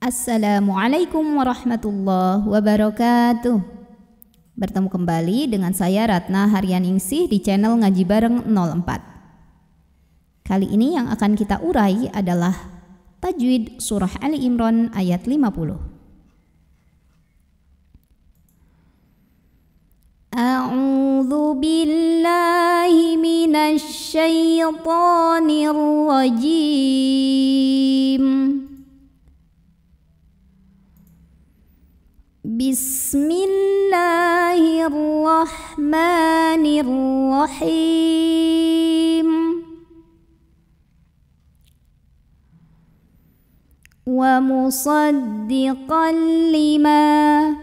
Assalamualaikum warahmatullahi wabarakatuh. Bertemu kembali dengan saya Ratna Haryaningsih di channel Ngaji Bareng 04. Kali ini yang akan kita urai adalah tajwid surah Ali Imran ayat 50. A'udzu billahi minasy syaithanir rajim. Bismillahirrahmanirrahim Wa musaddiqan lima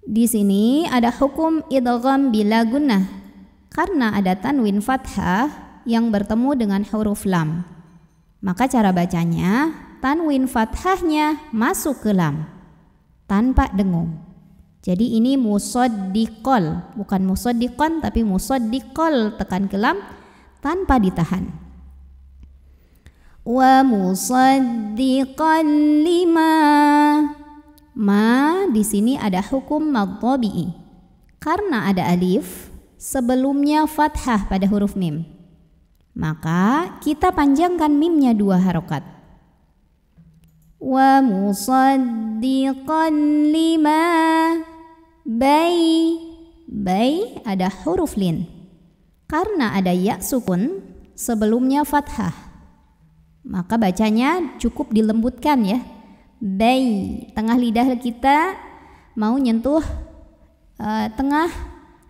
Di sini ada hukum idgham bila gunnah karena ada tanwin fathah yang bertemu dengan huruf lam. Maka cara bacanya tanwin fathahnya masuk ke lam tanpa dengung. Jadi ini musodikol bukan musodikon tapi musodikol tekan kelam tanpa ditahan. Wa musodikon lima. Ma di sini ada hukum madhabi'i. Karena ada alif, sebelumnya fathah pada huruf mim. Maka kita panjangkan mimnya dua harokat. ومصدقا لما بي بي ada huruf lin karena ada ya sukun sebelumnya fathah maka bacanya cukup dilembutkan ya bay tengah lidah kita mau nyentuh uh, tengah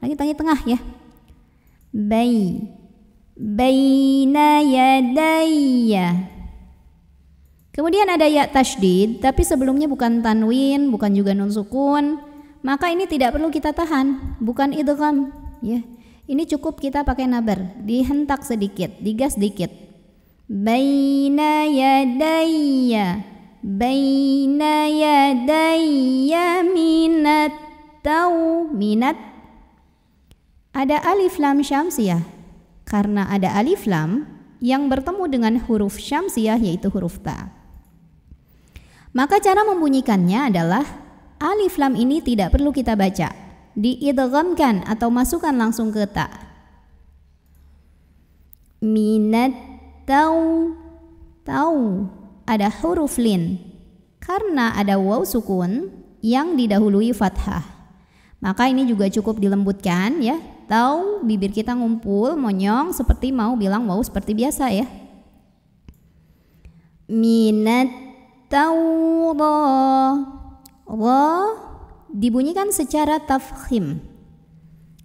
lagi tengah tengah ya bay bayna yadayya Kemudian ada ya tasydid, tapi sebelumnya bukan tanwin, bukan juga nun sukun, maka ini tidak perlu kita tahan, bukan idgham, ya. Ini cukup kita pakai nabar, dihentak sedikit, digas sedikit. Baina yadayya Baina yadayya minat tau minat Ada alif lam syamsiah Karena ada alif lam yang bertemu dengan huruf syamsiah yaitu huruf ta' Maka cara membunyikannya adalah alif lam ini tidak perlu kita baca. Diidghamkan atau masukkan langsung ke ta. Minat tau tau ada huruf lin karena ada waw sukun yang didahului fathah. Maka ini juga cukup dilembutkan ya. Tau bibir kita ngumpul, monyong seperti mau bilang wow seperti biasa ya. Minat Tauro Ro dibunyikan secara tafkhim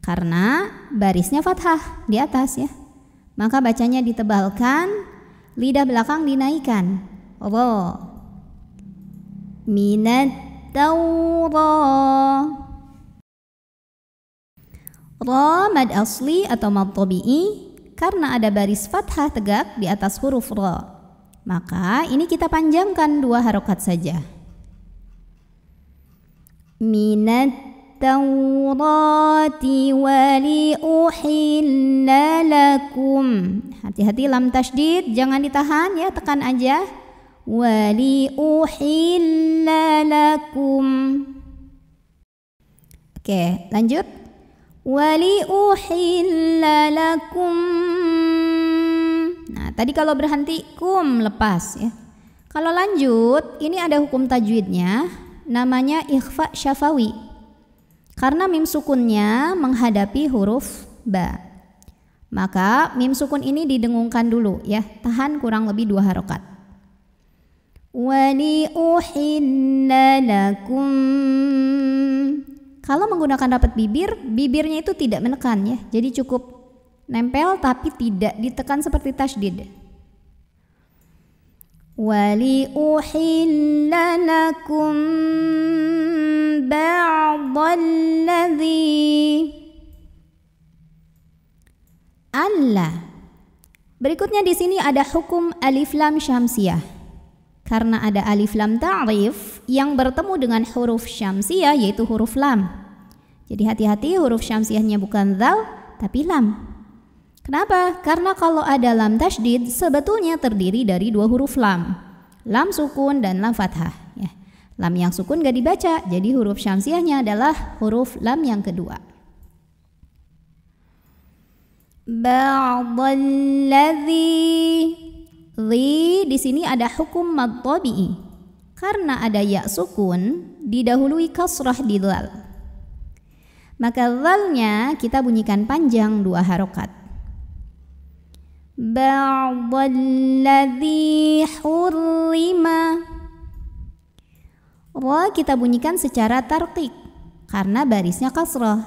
karena barisnya fathah di atas ya. Maka bacanya ditebalkan, lidah belakang dinaikkan. Ro minat Tauro Ra mad asli atau mad tabi'i karena ada baris fathah tegak di atas huruf ra. Maka ini kita panjangkan dua harokat saja. Minat Taurati wali uhilla lakum. Hati-hati lam tasdid, jangan ditahan ya, tekan aja. Wali uhilla lakum. Oke, lanjut. Wali uhilla lakum tadi kalau berhenti kum lepas ya. Kalau lanjut, ini ada hukum tajwidnya, namanya ikhfa syafawi. Karena mim sukunnya menghadapi huruf ba. Maka mim sukun ini didengungkan dulu ya, tahan kurang lebih dua harokat. kalau menggunakan rapat bibir, bibirnya itu tidak menekan ya. Jadi cukup nempel tapi tidak ditekan seperti tasdid wali uhillanakum ba'dalladhi Allah Berikutnya di sini ada hukum alif lam syamsiah. Karena ada alif lam ta'rif yang bertemu dengan huruf syamsiah yaitu huruf lam. Jadi hati-hati huruf syamsiahnya bukan zal tapi lam. Kenapa? Karena kalau ada lam tasdid sebetulnya terdiri dari dua huruf lam. Lam sukun dan lam fathah. Ya. Lam yang sukun gak dibaca, jadi huruf syamsiahnya adalah huruf lam yang kedua. Ba'dalladhi Li di sini ada hukum madtabi'i karena ada ya sukun didahului kasrah di dal. Maka dalnya kita bunyikan panjang dua harokat. بعض الذي hurrima Ro kita bunyikan secara tarqiq karena barisnya kasroh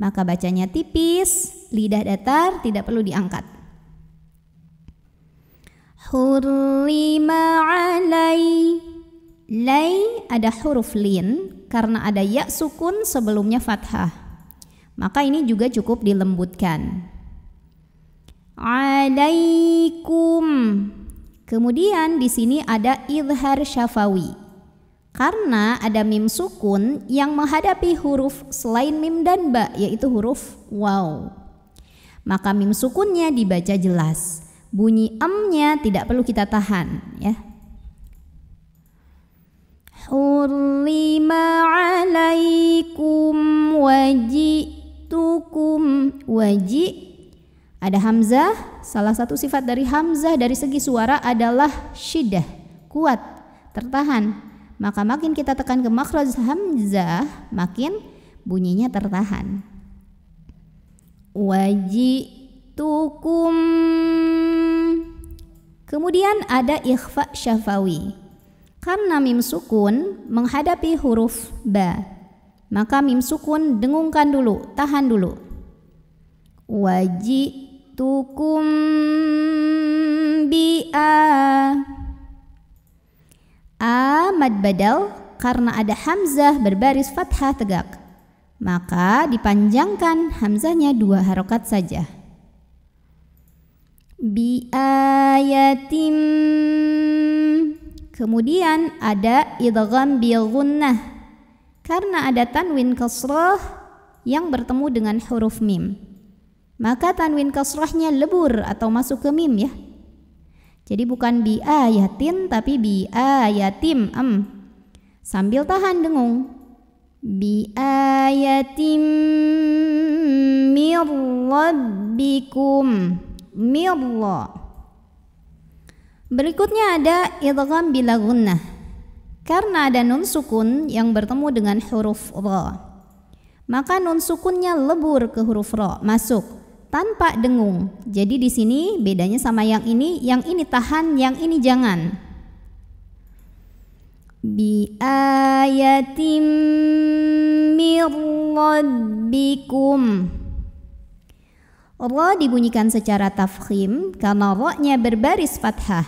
maka bacanya tipis lidah datar tidak perlu diangkat Hurlima alai lai ada huruf lin karena ada ya sukun sebelumnya fathah maka ini juga cukup dilembutkan alaikum. Kemudian di sini ada idhar syafawi. Karena ada mim sukun yang menghadapi huruf selain mim dan ba yaitu huruf waw. Maka mim sukunnya dibaca jelas. Bunyi m-nya tidak perlu kita tahan ya. Hurlima alaikum waji'tukum wajitukum ada hamzah, salah satu sifat dari hamzah dari segi suara adalah syidah, kuat, tertahan. Maka makin kita tekan ke makhraj hamzah, makin bunyinya tertahan. tukum. Kemudian ada ikhfa syafawi. Karena mim sukun menghadapi huruf ba, maka mim sukun dengungkan dulu, tahan dulu. Waji tukum bi'a A mad badal karena ada hamzah berbaris fathah tegak maka dipanjangkan hamzahnya dua harokat saja biayatim kemudian ada idgham bil gunnah karena ada tanwin kasrah yang bertemu dengan huruf mim maka tanwin kasrahnya lebur atau masuk ke mim ya. Jadi bukan bi ayatin tapi bi ayatim am. Sambil tahan dengung. Bi ayatim mir rabbikum. Mirla. Berikutnya ada idgham bila gunnah. Karena ada nun sukun yang bertemu dengan huruf ra. Maka nun sukunnya lebur ke huruf ra, masuk tanpa dengung. Jadi di sini bedanya sama yang ini, yang ini tahan, yang ini jangan. Bi ayatim mir rabbikum. Ra dibunyikan secara tafkhim karena ra-nya berbaris fathah.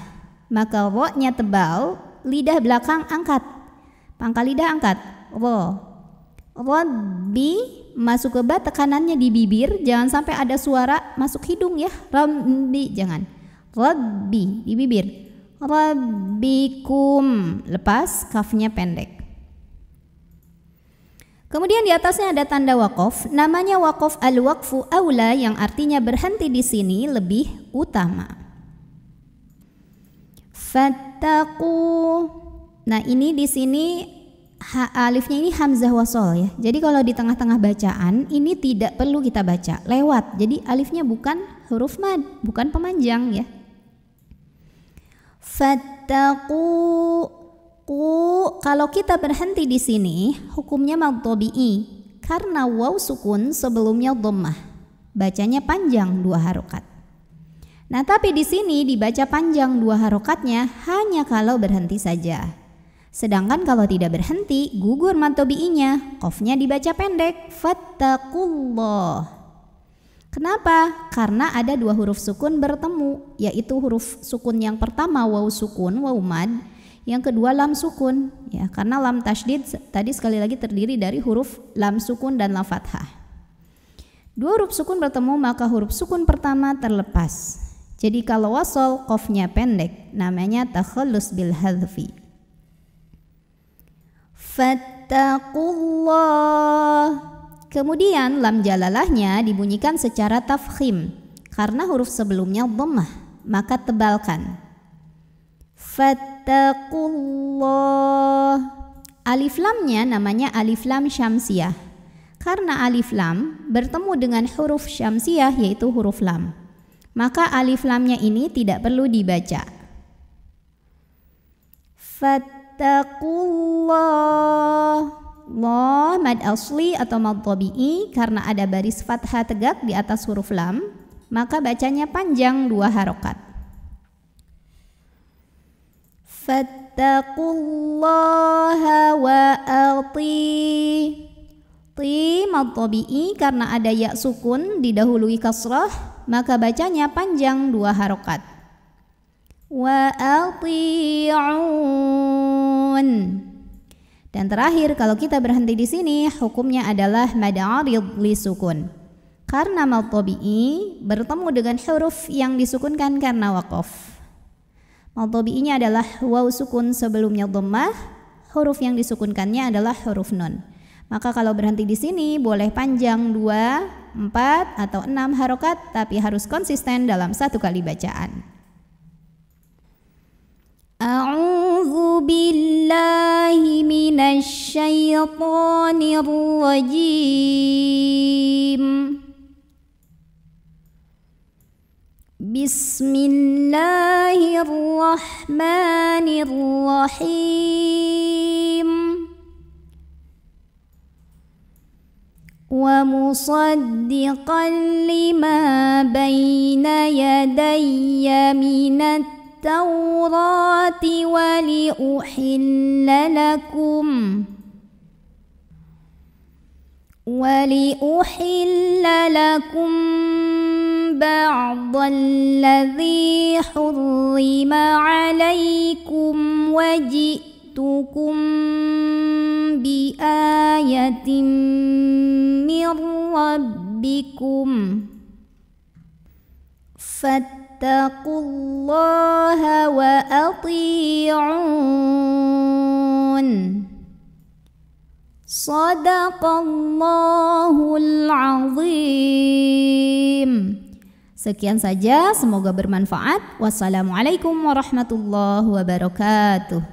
Maka ra tebal, lidah belakang angkat. Pangkal lidah angkat. Ra. Rabbi masuk ke bat tekanannya di bibir jangan sampai ada suara masuk hidung ya rabbi jangan rabbi di bibir rabbikum lepas kafnya pendek Kemudian di atasnya ada tanda wakof, namanya wakof al-wakfu aula yang artinya berhenti di sini lebih utama. fataku Nah, ini di sini ha, alifnya eh, ini hamzah wasol ya. Jadi kalau di tengah-tengah bacaan ini tidak perlu kita baca, lewat. Jadi alifnya bukan huruf mad, bukan pemanjang ya. Fattaqu ku kalau kita berhenti di sini hukumnya madtobi'i karena waw sukun sebelumnya dhammah. Bacanya panjang dua harokat. Nah, tapi di sini dibaca panjang dua harokatnya hanya kalau berhenti saja. Sedangkan kalau tidak berhenti, gugur mad nya Kofnya dibaca pendek, fattakullah. Kenapa? Karena ada dua huruf sukun bertemu, yaitu huruf sukun yang pertama waw sukun, waw mad, yang kedua lam sukun. Ya, karena lam tasdid tadi sekali lagi terdiri dari huruf lam sukun dan lam fathah. Dua huruf sukun bertemu maka huruf sukun pertama terlepas. Jadi kalau wasol kofnya pendek namanya takhallus bil hadfi. Fattakullah. Kemudian lam jalalahnya dibunyikan secara tafkhim karena huruf sebelumnya dhammah, maka tebalkan. Fattakullah. Alif lamnya namanya alif lam syamsiah. Karena alif lam bertemu dengan huruf syamsiah yaitu huruf lam. Maka alif lamnya ini tidak perlu dibaca. Fattakullah. Ittaqullah Allah mad asli atau mad tabi'i karena ada baris fathah tegak di atas huruf lam maka bacanya panjang dua harokat fattaqullaha wa ati ti mad tabi'i karena ada ya sukun didahului kasrah maka bacanya panjang dua harokat wa ati'u dan terakhir kalau kita berhenti di sini hukumnya adalah mad'arid li sukun. Karena mal tabi'i bertemu dengan huruf yang disukunkan karena waqaf Mal tabi'inya adalah waw sukun sebelumnya dhammah, huruf yang disukunkannya adalah huruf nun. Maka kalau berhenti di sini boleh panjang 2, 4 atau enam harokat tapi harus konsisten dalam satu kali bacaan. أعوذ بالله من الشيطان الرجيم بسم الله الرحمن الرحيم ومصدقا لما بين يدي من التقوى التوراة ولأحل لكم ولأحل لكم بعض الذي حرم عليكم وجئتكم بآية من ربكم فاتقوا الله وأطيعون صدق الله العظيم Sekian saja, semoga bermanfaat. Wassalamualaikum warahmatullahi wabarakatuh.